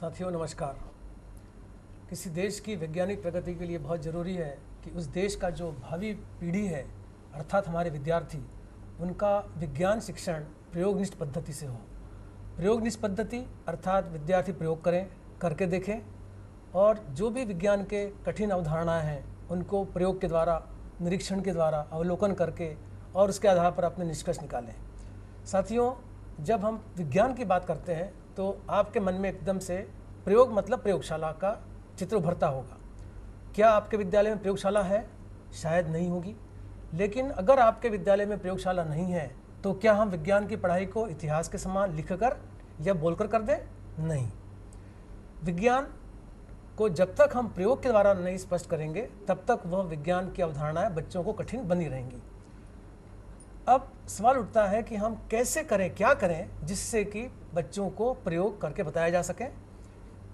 साथियों नमस्कार किसी देश की वैज्ञानिक प्रगति के लिए बहुत ज़रूरी है कि उस देश का जो भावी पीढ़ी है अर्थात हमारे विद्यार्थी उनका विज्ञान शिक्षण प्रयोगनिष्ठ पद्धति से हो प्रयोगनिष्ठ पद्धति अर्थात विद्यार्थी प्रयोग करें करके देखें और जो भी विज्ञान के कठिन अवधारणाएँ हैं उनको प्रयोग के द्वारा निरीक्षण के द्वारा अवलोकन करके और उसके आधार पर अपने निष्कर्ष निकालें साथियों जब हम विज्ञान की बात करते हैं तो आपके मन में एकदम से प्रयोग मतलब प्रयोगशाला का चित्र उभरता होगा क्या आपके विद्यालय में प्रयोगशाला है शायद नहीं होगी लेकिन अगर आपके विद्यालय में प्रयोगशाला नहीं है तो क्या हम विज्ञान की पढ़ाई को इतिहास के समान लिख कर या बोलकर कर दें नहीं विज्ञान को जब तक हम प्रयोग के द्वारा नहीं स्पष्ट करेंगे तब तक वह विज्ञान की अवधारणाएं बच्चों को कठिन बनी रहेंगी अब सवाल उठता है कि हम कैसे करें क्या करें जिससे कि बच्चों को प्रयोग करके बताया जा सके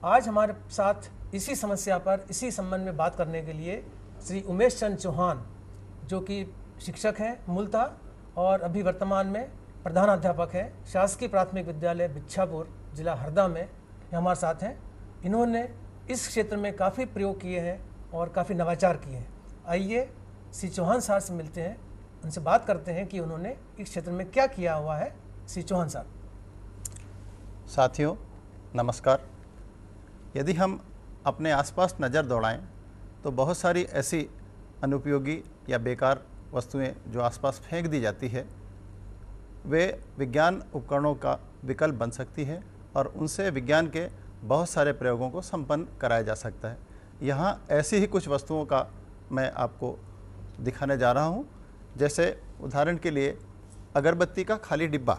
आज हमारे साथ इसी समस्या पर इसी संबंध में बात करने के लिए श्री उमेश चंद चौहान जो कि शिक्षक हैं मूलतः और अभी वर्तमान में प्रधान अध्यापक हैं शासकीय प्राथमिक विद्यालय बिच्छापुर जिला हरदा में हमारे साथ हैं इन्होंने इस क्षेत्र में काफ़ी प्रयोग किए हैं और काफ़ी नवाचार किए हैं आइए श्री चौहान साहब से मिलते हैं उनसे बात करते हैं कि उन्होंने इस क्षेत्र में क्या किया हुआ है श्री चौहान साहब साथियों नमस्कार यदि हम अपने आसपास नज़र दौड़ाएं तो बहुत सारी ऐसी अनुपयोगी या बेकार वस्तुएं जो आसपास फेंक दी जाती है वे विज्ञान उपकरणों का विकल्प बन सकती है और उनसे विज्ञान के बहुत सारे प्रयोगों को संपन्न कराया जा सकता है यहाँ ऐसी ही कुछ वस्तुओं का मैं आपको दिखाने जा रहा हूँ जैसे उदाहरण के लिए अगरबत्ती का खाली डिब्बा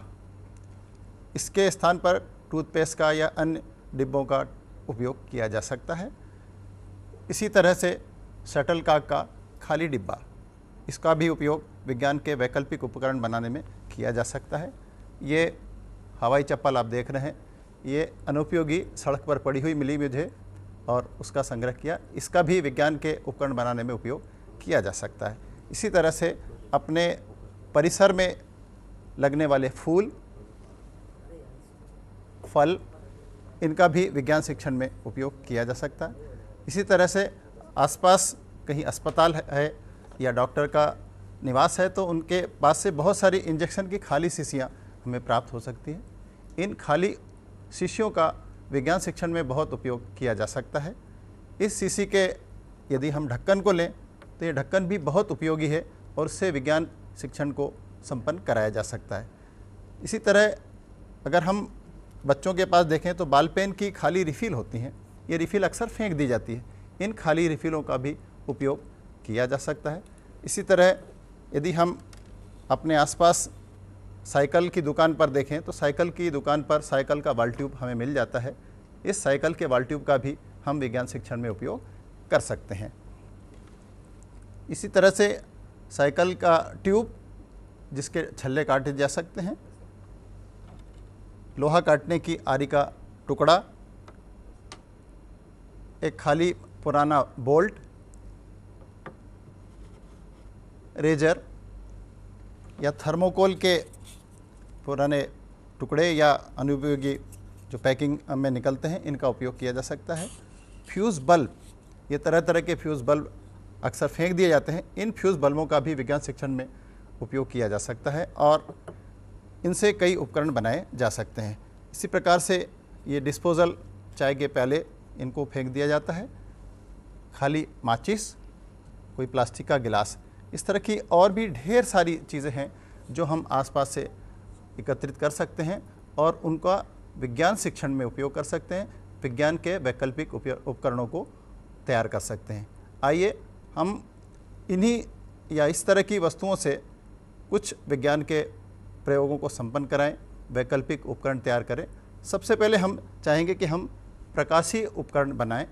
इसके स्थान पर टूथपेस्ट का या अन्य डिब्बों का उपयोग किया जा सकता है इसी तरह से शटल काक का खाली डिब्बा इसका भी उपयोग विज्ञान के वैकल्पिक उपकरण बनाने में किया जा सकता है ये हवाई चप्पल आप देख रहे हैं ये अनुपयोगी सड़क पर पड़ी हुई मिली मुझे और उसका संग्रह किया इसका भी विज्ञान के उपकरण बनाने में उपयोग किया जा सकता है इसी तरह से अपने परिसर में लगने वाले फूल फल इनका भी विज्ञान शिक्षण में उपयोग किया जा सकता है इसी तरह से आसपास कहीं अस्पताल है या डॉक्टर का निवास है तो उनके पास से बहुत सारी इंजेक्शन की खाली शीशियाँ हमें प्राप्त हो सकती हैं इन खाली शीशियों का विज्ञान शिक्षण में बहुत उपयोग किया जा सकता है इस शीशी के यदि हम ढक्कन को लें तो ये ढक्कन भी बहुत उपयोगी है और उससे विज्ञान शिक्षण को संपन्न कराया जा सकता है इसी तरह अगर हम बच्चों के पास देखें तो बाल पेन की खाली रिफ़िल होती हैं ये रिफ़िल अक्सर फेंक दी जाती है इन खाली रिफ़िलों का भी उपयोग किया जा सकता है इसी तरह यदि हम अपने आसपास साइकिल की दुकान पर देखें तो साइकिल की दुकान पर साइकिल का वाल ट्यूब हमें मिल जाता है इस साइकिल के बाल ट्यूब का भी हम विज्ञान शिक्षण में उपयोग कर सकते हैं इसी तरह से साइकिल का ट्यूब जिसके छल्ले काटे जा सकते हैं लोहा काटने की आरी का टुकड़ा एक खाली पुराना बोल्ट रेजर या थर्मोकोल के पुराने टुकड़े या अनुपयोगी जो पैकिंग में निकलते हैं इनका उपयोग किया जा सकता है फ्यूज़ बल्ब ये तरह तरह के फ्यूज़ बल्ब अक्सर फेंक दिए जाते हैं इन फ्यूज़ बल्बों का भी विज्ञान शिक्षण में उपयोग किया जा सकता है और इनसे कई उपकरण बनाए जा सकते हैं इसी प्रकार से ये डिस्पोज़ल चाय के पहले इनको फेंक दिया जाता है खाली माचिस कोई प्लास्टिक का गिलास इस तरह की और भी ढेर सारी चीज़ें हैं जो हम आसपास से एकत्रित कर सकते हैं और उनका विज्ञान शिक्षण में उपयोग कर सकते हैं विज्ञान के वैकल्पिक उपकरणों को तैयार कर सकते हैं आइए हम इन्हीं या इस तरह की वस्तुओं से कुछ विज्ञान के प्रयोगों को संपन्न कराएं वैकल्पिक उपकरण तैयार करें सबसे पहले हम चाहेंगे कि हम प्रकाशीय उपकरण बनाएं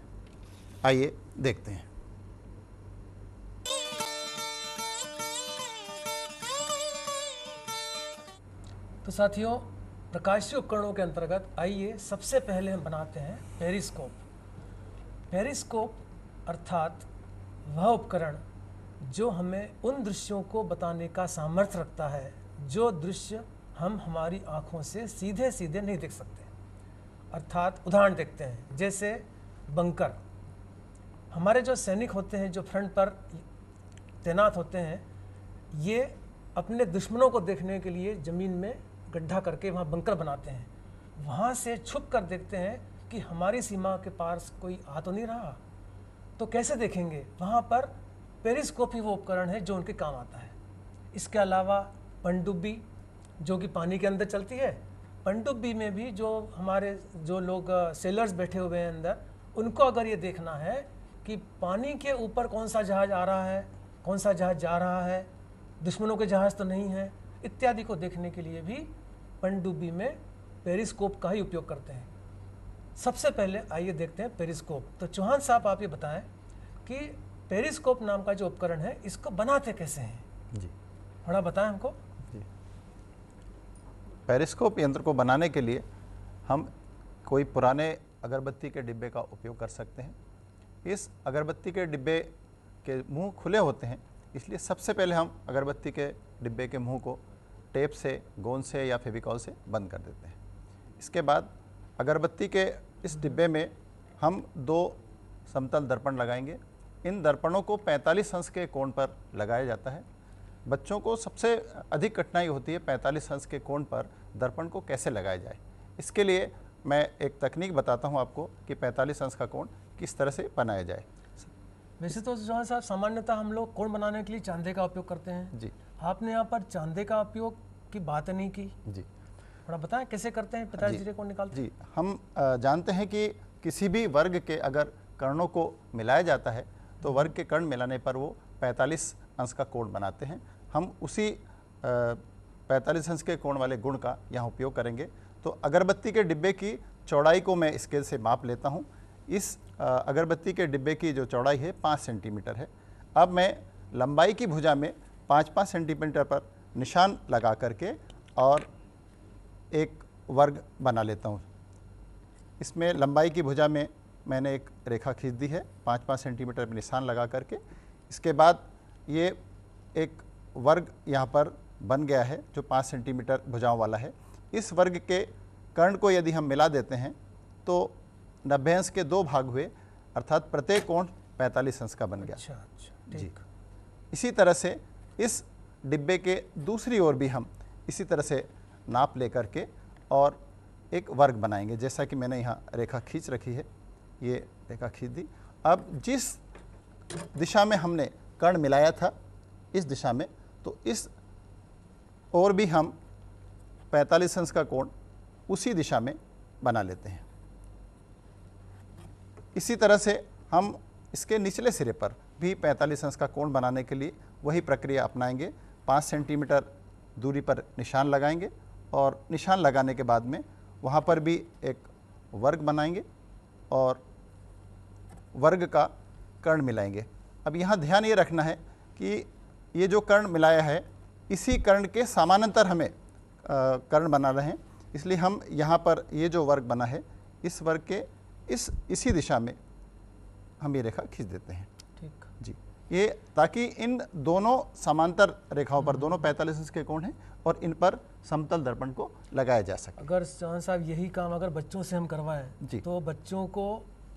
आइए देखते हैं तो साथियों प्रकाशीय उपकरणों के अंतर्गत आइए सबसे पहले हम बनाते हैं पेरिस्कोप पेरिस्कोप अर्थात वह उपकरण जो हमें उन दृश्यों को बताने का सामर्थ्य रखता है जो दृश्य हम हमारी आँखों से सीधे सीधे नहीं देख सकते अर्थात उदाहरण देखते हैं जैसे बंकर हमारे जो सैनिक होते हैं जो फ्रंट पर तैनात होते हैं ये अपने दुश्मनों को देखने के लिए ज़मीन में गड्ढा करके वहाँ बंकर बनाते हैं वहाँ से छुप कर देखते हैं कि हमारी सीमा के पास कोई आ तो नहीं रहा तो कैसे देखेंगे वहाँ पर पेरिस्कोप ही वो उपकरण है जो उनके काम आता है इसके अलावा पनडुब्बी जो कि पानी के अंदर चलती है पनडुब्बी में भी जो हमारे जो लोग सेलर्स बैठे हुए हैं अंदर उनको अगर ये देखना है कि पानी के ऊपर कौन सा जहाज़ आ रहा है कौन सा जहाज़ जा रहा है दुश्मनों के जहाज़ तो नहीं है इत्यादि को देखने के लिए भी पनडुब्बी में पेरिस्कोप का ही उपयोग करते हैं सबसे पहले आइए देखते हैं पेरिस्कोप तो चौहान साहब आप ये बताएं कि पेरिस्कोप नाम का जो उपकरण है इसको बनाते कैसे हैं जी थोड़ा बताएं हमको पेरिस्कोप यंत्र को बनाने के लिए हम कोई पुराने अगरबत्ती के डिब्बे का उपयोग कर सकते हैं इस अगरबत्ती के डिब्बे के मुंह खुले होते हैं इसलिए सबसे पहले हम अगरबत्ती के डिब्बे के मुंह को टेप से गोंद से या फेविकॉल से बंद कर देते हैं इसके बाद अगरबत्ती के इस डिब्बे में हम दो समतल दर्पण लगाएंगे इन दर्पणों को 45 अंश के कोण पर लगाया जाता है बच्चों को सबसे अधिक कठिनाई होती है 45 अंश के कोण पर दर्पण को कैसे लगाया जाए इसके लिए मैं एक तकनीक बताता हूँ आपको कि 45 अंश का कोण किस तरह से बनाया जाए वैसे तो जो है साहब सामान्यतः हम लोग कोण बनाने के लिए चांदे का उपयोग करते हैं जी आपने यहाँ पर चांदे का उपयोग की बात नहीं की जी थोड़ा बताएं कैसे करते हैं पैंतालीस जी, कोण निकालते जी हम जानते हैं कि किसी भी वर्ग के अगर कर्णों को मिलाया जाता है तो हम्म। वर्ग के कर्ण मिलाने पर वो 45 अंश का कोण बनाते हैं हम उसी पैंतालीस अंश के कोण वाले गुण का यहाँ उपयोग करेंगे तो अगरबत्ती के डिब्बे की चौड़ाई को मैं स्केल से माप लेता हूँ इस अगरबत्ती के डिब्बे की जो चौड़ाई है पाँच सेंटीमीटर है अब मैं लंबाई की भुजा में पाँच पाँच सेंटीमीटर पर निशान लगा करके और एक वर्ग बना लेता हूँ इसमें लंबाई की भुजा में मैंने एक रेखा खींच दी है पाँच पाँच सेंटीमीटर पर निशान लगा करके इसके बाद ये एक वर्ग यहाँ पर बन गया है जो पाँच सेंटीमीटर भुजाओं वाला है इस वर्ग के कर्ण को यदि हम मिला देते हैं तो नब्बे अंश के दो भाग हुए अर्थात प्रत्येक कोण 45 अंश का बन गया अच्छा, अच्छा, जी इसी तरह से इस डिब्बे के दूसरी ओर भी हम इसी तरह से नाप ले करके और एक वर्ग बनाएंगे जैसा कि मैंने यहाँ रेखा खींच रखी है ये रेखा खींच दी अब जिस दिशा में हमने कर्ण मिलाया था इस दिशा में तो इस और भी हम 45 अंश का कोण उसी दिशा में बना लेते हैं इसी तरह से हम इसके निचले सिरे पर भी 45 अंश का कोण बनाने के लिए वही प्रक्रिया अपनाएंगे 5 सेंटीमीटर दूरी पर निशान लगाएंगे और निशान लगाने के बाद में वहाँ पर भी एक वर्ग बनाएंगे और वर्ग का कर्ण मिलाएंगे अब यहाँ ध्यान ये यह रखना है कि ये जो कर्ण मिलाया है इसी कर्ण के समानांतर हमें कर्ण बना रहे हैं इसलिए हम यहाँ पर ये जो वर्ग बना है इस वर्ग के इस इसी दिशा में हम ये रेखा खींच देते हैं ठीक जी ये ताकि इन दोनों समांतर रेखाओं पर दोनों पैंतालीस के कोण हैं और इन पर समतल दर्पण को लगाया जा सके अगर चौहान साहब यही काम अगर बच्चों से हम करवाएं जी तो बच्चों को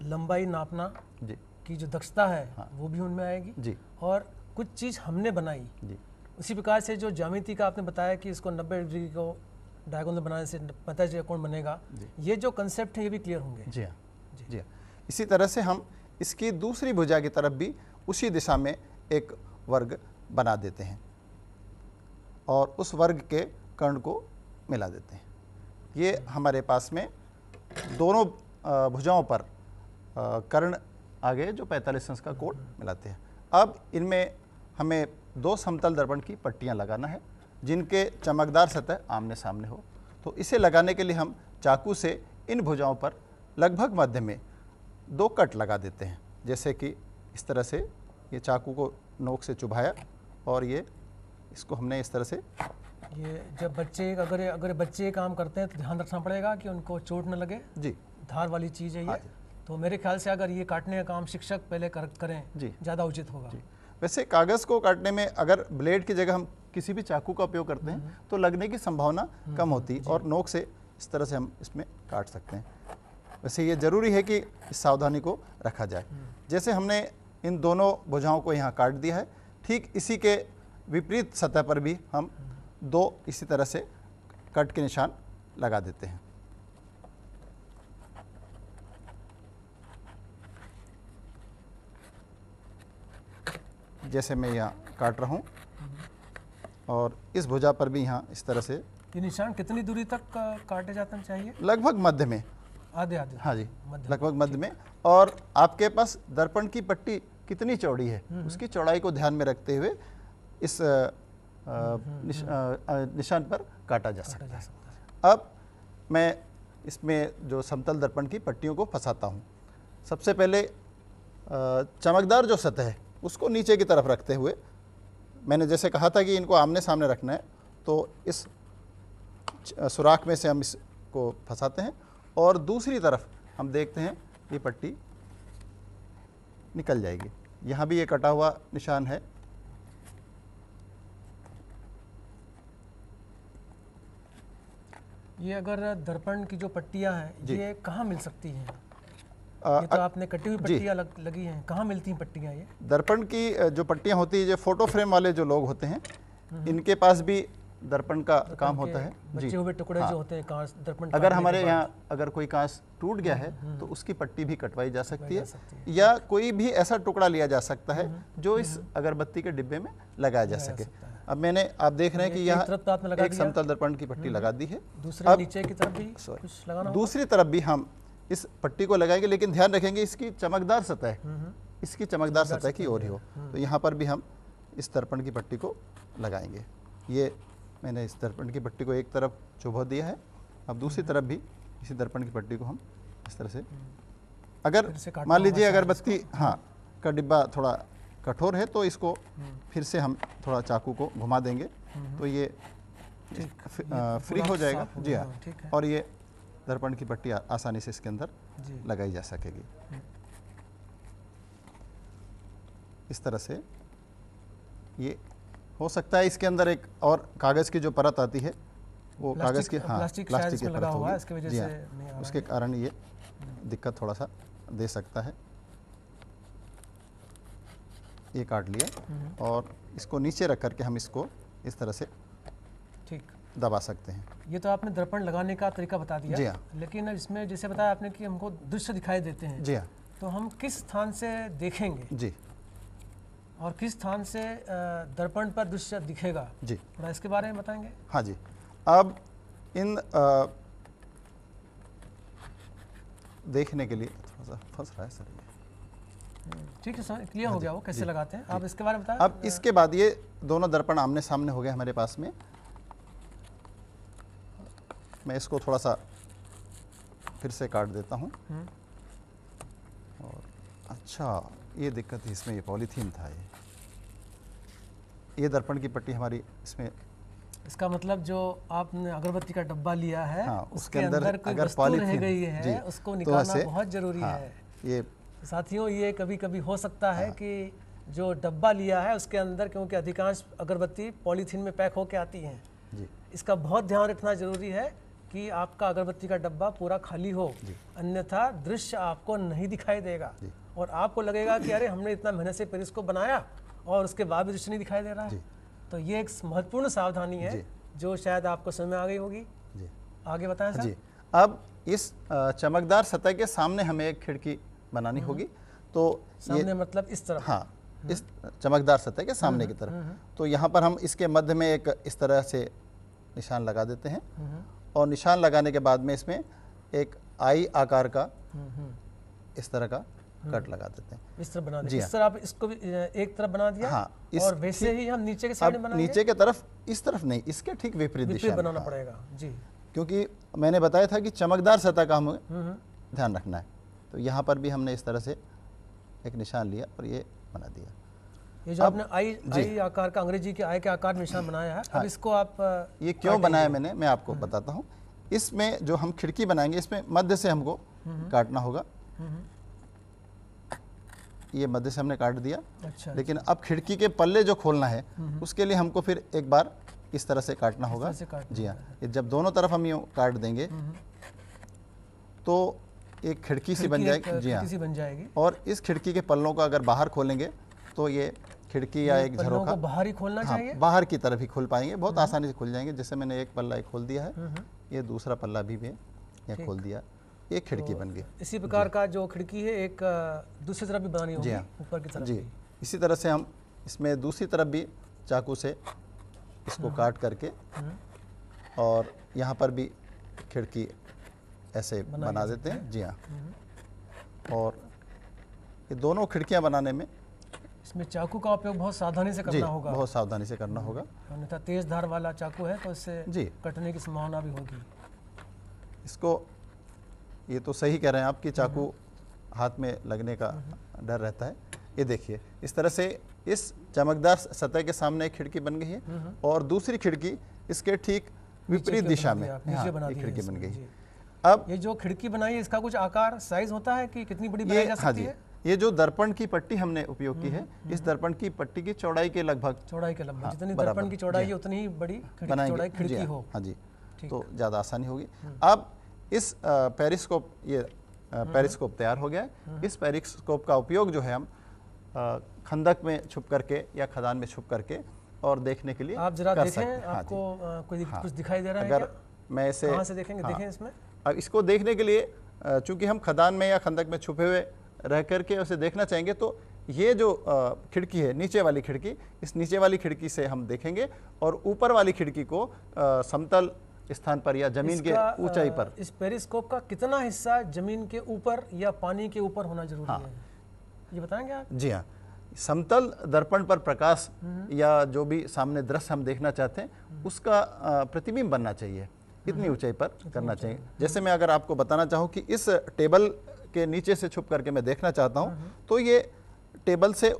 लंबाई नापना जी की जो दक्षता है हाँ। वो भी उनमें आएगी जी और कुछ चीज़ हमने बनाई जी उसी प्रकार से जो जामिति का आपने बताया कि इसको नब्बे डिग्री को डायगोन बनाने से पता चले कौन बनेगा ये जो कंसेप्ट है ये भी क्लियर होंगे जी हाँ जी हाँ इसी तरह से हम इसकी दूसरी भुजा की तरफ भी उसी दिशा में एक वर्ग बना देते हैं और उस वर्ग के कर्ण को मिला देते हैं ये हमारे पास में दोनों भुजाओं पर कर्ण आ गए जो पैंतालीस अंश का कोण हम्म। मिलाते हैं अब इनमें हमें दो समतल दर्पण की पट्टियाँ लगाना है जिनके चमकदार सतह आमने सामने हो तो इसे लगाने के लिए हम चाकू से इन भुजाओं पर लगभग मध्य में दो कट लगा देते हैं जैसे कि इस तरह से ये चाकू को नोक से चुभाया और ये इसको हमने इस तरह से ये जब बच्चे अगर अगर बच्चे काम करते हैं तो ध्यान रखना पड़ेगा कि उनको चोट न लगे जी धार वाली चीज़ है ये हाँ तो मेरे ख्याल से अगर ये काटने का काम शिक्षक पहले कर, करें ज़्यादा उचित होगा वैसे कागज़ को काटने में अगर ब्लेड की जगह हम किसी भी चाकू का उपयोग करते हैं तो लगने की संभावना कम होती और नोक से इस तरह से हम इसमें काट सकते हैं वैसे ये ज़रूरी है कि इस सावधानी को रखा जाए जैसे हमने इन दोनों भुजाओं को यहाँ काट दिया है ठीक इसी के विपरीत सतह पर भी हम दो इसी तरह से कट के निशान लगा देते हैं जैसे मैं यहाँ काट रहा हूँ और इस भुजा पर भी यहाँ इस तरह से ये निशान कितनी दूरी तक काटे जाते चाहिए लगभग मध्य में आधे आधे हाँ जी लगभग मध्य में और आपके पास दर्पण की पट्टी कितनी चौड़ी है हम्म, हम्म। उसकी चौड़ाई को ध्यान में रखते हुए इस हम्म, निश, निशान पर काटा जा सकता है अब मैं इसमें जो समतल दर्पण की पट्टियों को फंसाता हूँ सबसे पहले चमकदार जो सतह है उसको नीचे की तरफ रखते हुए मैंने जैसे कहा था कि इनको आमने सामने रखना है तो इस सुराख में से हम इसको फंसाते हैं और दूसरी तरफ हम देखते हैं ये पट्टी निकल जाएगी यहाँ भी ये कटा हुआ निशान है ये अगर दर्पण की जो पट्टियाँ हैं ये कहाँ मिल सकती हैं ये तो आपने कटी हुई पट्टियाँ लग, लगी हैं कहाँ मिलती हैं पट्टियाँ ये दर्पण की जो पट्टियाँ होती है जो फोटो फ्रेम वाले जो लोग होते हैं हम्म। इनके पास भी दर्पण का दर्पन काम होता है जी हुए टुकड़े हाँ। जो होते हैं कांस दर्पण अगर हमारे यहाँ अगर कोई कांस टूट गया हम्म, है हम्म। तो उसकी पट्टी भी कटवाई जा सकती है या कोई भी ऐसा टुकड़ा लिया जा सकता है जो इस अगरबत्ती के डिब्बे में लगाया जा सके अब मैंने आप देख रहे हैं कि यहाँ तो एक समतल दर्पण की पट्टी लगा दी है दूसरे नीचे की तरफ भी दूसरी तरफ भी हम इस पट्टी को लगाएंगे लेकिन ध्यान रखेंगे इसकी चमकदार सतह हम्म, हम्म। इसकी चमकदार सतह की ओर ही हो हम्म। तो यहाँ पर भी हम इस तर्पण की पट्टी को लगाएंगे ये मैंने इस दर्पण की पट्टी को एक तरफ चुभ दिया है अब दूसरी तरफ भी इसी दर्पण की पट्टी को हम इस तरह से अगर मान लीजिए अगर बस्ती हाँ का डिब्बा थोड़ा कठोर है तो इसको फिर से हम थोड़ा चाकू को घुमा देंगे तो ये फ्री हो जाएगा जी हाँ और ये दर्पण की पट्टी आसानी से इसके अंदर लगाई जा सकेगी इस तरह से ये हो सकता है इसके अंदर एक और कागज़ की जो परत आती है वो कागज़ की हाँ प्लास्टिक, की परत होगी इसकी हाँ, उसके कारण ये हम्म। दिक्कत थोड़ा सा दे सकता है ये काट लिया हम्म। और इसको नीचे रख करके हम इसको इस तरह से दबा सकते हैं ये तो आपने दर्पण लगाने का तरीका बता दिया जी हाँ लेकिन इसमें जैसे बताया आपने कि हमको दृश्य दिखाई देते हैं जी हाँ तो हम किस स्थान से देखेंगे जी और किस स्थान से दर्पण पर दृश्य दिखेगा जी थोड़ा इसके बारे में बताएंगे हाँ जी अब इन आ, देखने के लिए थोड़ा सा फंस रहा है सर ठीक है सर क्लियर हो हाँ गया वो कैसे लगाते हैं आप इसके बारे में बताएं अब इसके बाद ये दोनों दर्पण आमने सामने हो गए हमारे पास में मैं इसको थोड़ा सा फिर से काट देता हूँ हम्म। और अच्छा ये दिक्कत थी इसमें ये पॉलीथीन था ये ये दर्पण की पट्टी हमारी इसमें इसका मतलब जो आपने अगरबत्ती का डब्बा लिया है हाँ, उसके अंदर, अंदर कोई अगर वस्तु रह गई है उसको तो निकालना तो बहुत ज़रूरी हाँ, है ये साथियों ये कभी कभी हो सकता हाँ, है कि जो डब्बा लिया है उसके अंदर क्योंकि अधिकांश अगरबत्ती पॉलीथीन में पैक होके आती हैं इसका बहुत ध्यान रखना ज़रूरी है कि आपका अगरबत्ती का डब्बा पूरा खाली हो अन्यथा दृश्य आपको नहीं दिखाई देगा और आपको लगेगा कि अरे हमने इतना मेहनत से पेरिस को बनाया और उसके बाद भी दृश्य नहीं दिखाई दे रहा है तो ये एक महत्वपूर्ण सावधानी है जो शायद आपको समय आ गई होगी आगे बताएं सर जी अब इस चमकदार सतह के सामने हमें एक खिड़की बनानी हम्म। होगी तो सामने मतलब इस तरफ हाँ हम्म। इस चमकदार सतह के सामने हम्म। की तरफ तो यहाँ पर हम इसके मध्य में एक इस तरह से निशान लगा देते हैं और निशान लगाने के बाद में इसमें एक आई आकार का इस तरह का हम्म। कट लगा देते हैं इस तरह बना जी इस हाँ। तरह आप इसको भी एक तरफ बना दिया हाँ इस और वैसे ही हम नीचे के साइड बना नीचे के तरफ इस तरफ नहीं इसके ठीक विपरीत दिशा बनाना हाँ। पड़ेगा जी क्योंकि मैंने बताया था कि चमकदार सतह का हमें हम्म, हम्म। ध्यान रखना है तो यहाँ पर भी हमने इस तरह से एक निशान लिया और ये बना दिया ये जो आपने आई आई आकार का अंग्रेजी के आई के आकार निशान बनाया है हाँ, अब इसको आप ये क्यों बनाया मैंने मैं आपको हम्म। बताता हूँ इसमें जो हम खिड़की बनाएंगे इसमें मध्य से हमको हम्म। काटना होगा हम्म। ये मध्य से हमने काट दिया अच्छा, लेकिन अब खिड़की के पल्ले जो खोलना है उसके लिए हमको फिर एक बार इस तरह से काटना होगा काटना जी हाँ जब दोनों तरफ हम ये काट देंगे तो एक खिड़की सी हाँ। बन जाएगी जी हाँ और इस खिड़की के पल्लों का अगर बाहर खोलेंगे तो ये खिड़की या एक झरोखा बाहर ही खोलना हाँ, चाहिए बाहर की तरफ ही खुल पाएंगे बहुत हम्म। आसानी से खुल जाएंगे जैसे मैंने एक पल्ला खोल दिया है हम्म, हम्म। ये दूसरा पल्ला भी मैं खोल दिया ये खिड़की तो बन गई इसी प्रकार का जो खिड़की है एक दूसरी तरफ भी बनानी होगी हाँ। ऊपर की तरफ जी इसी तरह से हम इसमें दूसरी तरफ भी चाकू से इसको काट करके और यहाँ पर भी खिड़की ऐसे बना देते हैं जी हाँ और ये दोनों खिड़कियाँ बनाने में इसमें चाकू का उपयोग बहुत सावधानी से करना होगा बहुत सावधानी से करना होगा अन्यथा तो तेज धार वाला चाकू है तो इससे जी कटने की संभावना भी होगी इसको ये तो सही कह रहे हैं आप कि चाकू हम्म। हाथ में लगने का हम्म। डर रहता है ये देखिए इस तरह से इस चमकदार सतह के सामने एक खिड़की बन गई है हम्म, और दूसरी खिड़की इसके ठीक विपरीत दिशा में हाँ, खिड़की बन गई अब ये जो खिड़की बनाई है इसका कुछ आकार साइज होता है कि कितनी बड़ी बनाई जा सकती हाँ है ये जो दर्पण की पट्टी हमने उपयोग की हम्म, है हम्म, इस हम्म। दर्पण की पट्टी की चौड़ाई के लगभग चौड़ाई के लगभग हाँ, जितनी दर्पण की चौड़ाई हाँ। उतनी बड़ी चौड़ाई खिड़की हाँ, हो हाँ जी तो ज़्यादा आसानी होगी अब इस पेरिस्कोप ये पेरिस्कोप तैयार हो गया इस पेरिस्कोप का उपयोग जो है हम खंदक में छुप करके या खदान में छुप करके और देखने के लिए आप जरा देखें आपको कोई कुछ दिखाई दे रहा है अगर मैं इसे से देखेंगे देखें इसमें अब इसको देखने के लिए चूंकि हम खदान में या खंदक में छुपे हुए रह करके उसे देखना चाहेंगे तो ये जो खिड़की है नीचे वाली खिड़की इस नीचे वाली खिड़की से हम देखेंगे और ऊपर वाली खिड़की को समतल स्थान पर या जमीन के ऊंचाई पर इस पेरिस्कोप का कितना हिस्सा जमीन के ऊपर या पानी के ऊपर होना जरूरी हाँ। है ये बताएंगे आप जी हाँ समतल दर्पण पर प्रकाश हम्म। या जो भी सामने दृश्य हम देखना चाहते हैं हम्म। उसका प्रतिबिंब बनना चाहिए कितनी हम्म। ऊंचाई पर करना चाहिए जैसे मैं अगर आपको बताना चाहूँ कि इस टेबल के नीचे से छुप करके मैं देखना चाहता हूँ हम्म। तो ये टेबल से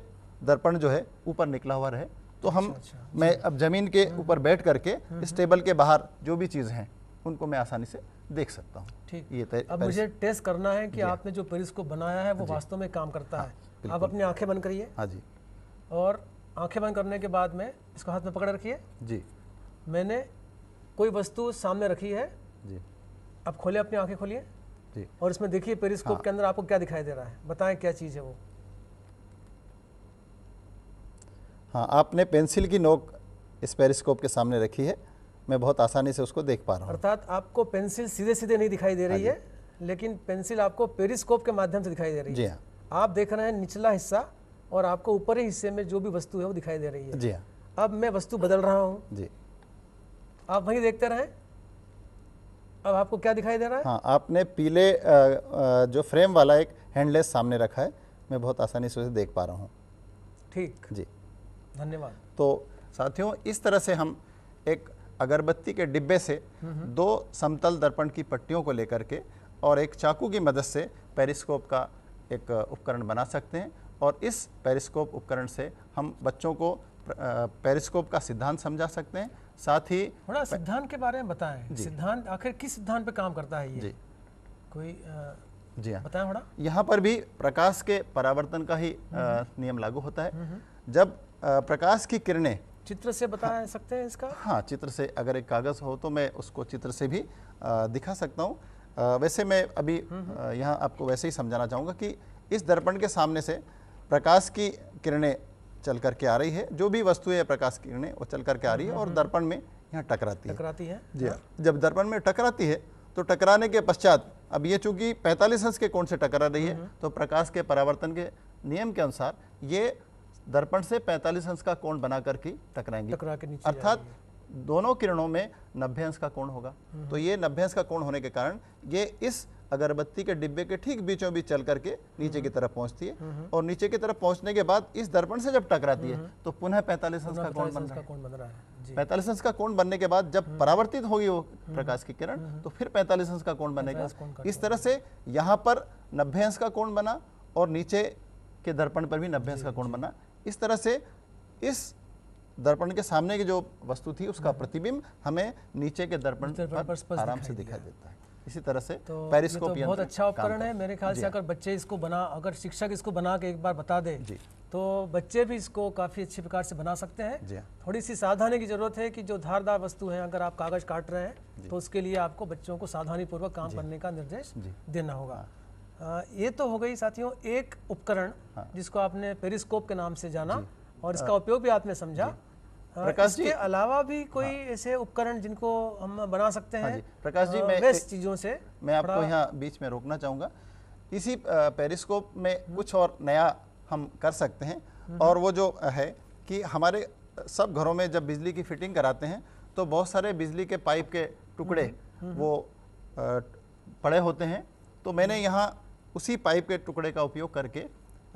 दर्पण जो है ऊपर निकला हुआ रहे तो हम अच्छा, अच्छा। मैं अब ज़मीन के हम्म। ऊपर बैठ करके हम्म, इस टेबल के बाहर जो भी चीज़ हैं उनको मैं आसानी से देख सकता हूँ ठीक ये अब मुझे टेस्ट करना है कि आपने जो पेरिस को बनाया है वो वास्तव में काम करता हाँ, है आप अपनी आंखें बंद करिए हाँ जी और आंखें बंद करने के बाद में इसको हाथ में पकड़ रखिए जी मैंने कोई वस्तु सामने रखी है जी अब खोले अपनी आंखें खोलिए और इसमें देखिए पेरिस्कोप हाँ। के अंदर आपको क्या दिखाई दे रहा है बताएं क्या चीज़ है वो हाँ आपने पेंसिल की नोक इस पेरिस्कोप के सामने रखी है मैं बहुत आसानी से उसको देख पा रहा हूँ अर्थात आपको पेंसिल सीधे सीधे नहीं दिखाई दे रही हाँ है लेकिन पेंसिल आपको पेरिस्कोप के माध्यम से दिखाई दे रही है जी हाँ आप देख रहे हैं निचला हिस्सा और आपको ऊपरी हिस्से में जो भी वस्तु है वो दिखाई दे रही है जी हाँ अब मैं वस्तु बदल रहा हूँ जी आप वही देखते रहें अब आपको क्या दिखाई दे रहा है हाँ आपने पीले जो फ्रेम वाला एक हैंडलेस सामने रखा है मैं बहुत आसानी से उसे देख पा रहा हूँ ठीक जी धन्यवाद तो साथियों इस तरह से हम एक अगरबत्ती के डिब्बे से हम्म, हम्म। दो समतल दर्पण की पट्टियों को लेकर के और एक चाकू की मदद से पेरिस्कोप का एक उपकरण बना सकते हैं और इस पेरिस्कोप उपकरण से हम बच्चों को पेरिस्कोप का सिद्धांत समझा सकते हैं साथ ही थोड़ा सिद्धांत के बारे में बताएं सिद्धांत आखिर किस सिद्धांत पे काम करता है ये जी कोई आ, जी हाँ बताएं थोड़ा यहाँ पर भी प्रकाश के परावर्तन का ही आ, हम्म, हम्म। नियम लागू होता है हम्म, जब आ, प्रकाश की किरणें चित्र से बता हाँ, सकते हैं इसका हाँ चित्र से अगर एक कागज़ हो तो मैं उसको चित्र से भी आ, दिखा सकता हूँ वैसे मैं अभी यहाँ आपको वैसे ही समझाना चाहूँगा कि इस दर्पण के सामने से प्रकाश की किरणें चल करके आ रही है जो भी वस्तु है प्रकाश किरणें वो चल करके आ रही है और दर्पण में यहाँ टकराती है टकराती है जी हाँ।, हाँ जब दर्पण में टकराती है तो टकराने के पश्चात अब ये चूंकि पैंतालीस हंस के कोण से टकरा रही है हम्म। तो प्रकाश के परावर्तन के नियम के अनुसार ये दर्पण से 45 हंस का कोण बना करके टकराएंगे टकरा के नीचे अर्थात दोनों किरणों में 90 अंश का कोण होगा हम्म। तो ये 90 अंश का कोण होने के कारण ये इस अगरबत्ती के डिब्बे के ठीक बीचों बीच चल करके नीचे की तरफ पहुंचती है हम्म, हम्म। और नीचे की तरफ पहुंचने के बाद इस दर्पण से जब टकराती है हम्म, तो पुनः पैंतालीस अंश का कोण बन रहा है पैंतालीस अंश का कोण बनने के बाद जब परावर्तित होगी वो प्रकाश की किरण तो फिर पैंतालीस अंश का कोण बनेगा इस तरह से यहाँ पर नब्बे अंश का कोण बना और नीचे के दर्पण पर भी नब्बे अंश का कोण बना इस तरह से इस दर्पण के सामने की जो वस्तु थी उसका प्रतिबिंब हमें नीचे के दर्पण पर आराम से दिखाई देता है इसी तरह से तो पेरिस्कोप तो बहुत अच्छा उपकरण है मेरे ख्याल से अगर बच्चे इसको बना अगर शिक्षक इसको बना के एक बार बता दे जी तो बच्चे भी इसको काफ़ी अच्छी प्रकार से बना सकते हैं थोड़ी सी सावधानी की ज़रूरत है कि जो धारदार वस्तु है अगर आप कागज़ काट रहे हैं तो उसके लिए आपको बच्चों को सावधानी पूर्वक काम करने का निर्देश देना होगा आ, हाँ। ये तो हो गई साथियों एक उपकरण हाँ। जिसको आपने पेरिस्कोप के नाम से जाना और इसका उपयोग भी आपने समझा हाँ, प्रकाश जी अलावा भी कोई हाँ। ऐसे उपकरण जिनको हम बना सकते हाँ हैं हाँ प्रकाश जी मैं चीजों से मैं आपको यहाँ बीच में रोकना चाहूँगा इसी पेरिस्कोप में हम्म। कुछ और नया हम कर सकते हैं हम्म। और वो जो है कि हमारे सब घरों में जब बिजली की फिटिंग कराते हैं तो बहुत सारे बिजली के पाइप के टुकड़े हम्म, वो पड़े होते हैं तो मैंने यहाँ उसी पाइप के टुकड़े का उपयोग करके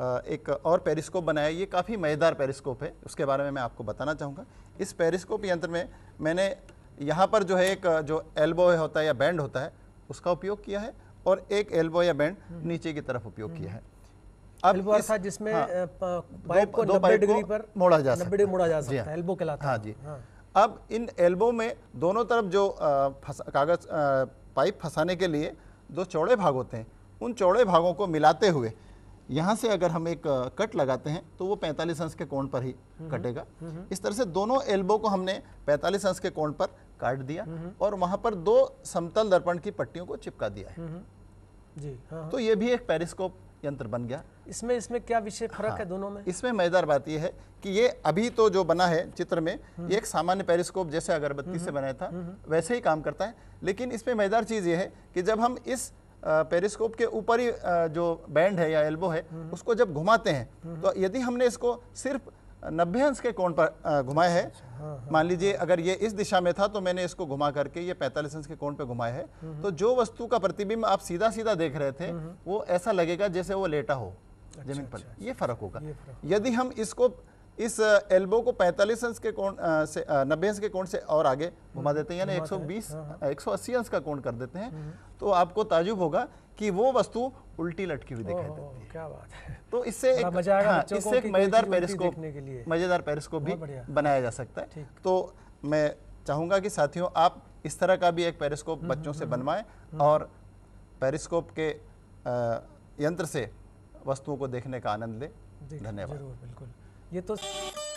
एक और पेरिस्कोप बनाया ये काफ़ी मज़ेदार पेरिस्कोप है उसके बारे में मैं आपको बताना चाहूँगा इस पेरिस्कोप यंत्र में मैंने यहाँ पर जो है एक जो एल्बो होता है या बैंड होता है उसका उपयोग किया है और एक एल्बो या बैंड हम्म। नीचे की तरफ उपयोग हम्म। किया है अब एल्बो अर्थात जिसमें हाँ, पाइप को दो पाइप डिग्री पर मोड़ा जा सकता मोड़ा जा सकता है हाँ। एल्बो कहलाता हाँ जी हाँ। अब इन एल्बो में दोनों तरफ जो कागज पाइप फंसाने के लिए दो चौड़े भाग होते हैं उन चौड़े भागों को मिलाते हुए यहाँ से अगर हम एक कट लगाते हैं तो वो 45 अंश के कोण पर ही हम्म, कटेगा हम्म, हम्म। इस तरह से दोनों एल्बो को हमने 45 अंश के कोण पर काट दिया और वहां पर दो समतल दर्पण की पट्टियों को चिपका दिया है जी हाँ, हाँ। तो ये भी एक पेरिस्कोप यंत्र बन गया इसमें इसमें क्या विषय फर्क हाँ, है दोनों में इसमें मजेदार बात यह है कि ये अभी तो जो बना है चित्र में ये एक सामान्य पेरिस्कोप जैसे अगरबत्ती से बनाया था वैसे ही काम करता है लेकिन इसमें मजेदार चीज़ ये है कि जब हम इस पेरिस्कोप के ऊपर ही जो बैंड है या एल्बो है हम्म, हम्म। उसको जब घुमाते हैं हम्म, तो यदि हमने इसको सिर्फ नब्बे अंश के कोण पर घुमाया है अच्छा, हाँ, हाँ, मान लीजिए हाँ। अगर ये इस दिशा में था तो मैंने इसको घुमा करके ये पैंतालीस अंश के कोण पर घुमाया है तो जो वस्तु का प्रतिबिंब आप सीधा सीधा देख रहे थे वो ऐसा लगेगा जैसे वो लेटा हो अच्छा, जमीन पर अच्छा, ये फर्क होगा यदि हम इसको इस एल्बो को 45 अंश के कोण से नब्बे अंश के कोण से और आगे घुमा हम्म, देते हैं यानी 120 180 अंश का कोण कर देते हैं हम्म, हम्म। तो आपको ताजुब होगा कि वो वस्तु उल्टी लटकी हुई दिखाई देती है क्या बात है तो इससे एक हाँ, इससे एक मज़ेदार पेरिस्कोप मज़ेदार पेरिस्कोप भी बनाया जा सकता है तो मैं चाहूंगा कि साथियों आप इस तरह का भी एक पेरिस्कोप बच्चों से बनवाए और पेरिस्कोप के यंत्र से वस्तुओं को देखने का आनंद ले धन्यवाद बिल्कुल ये तो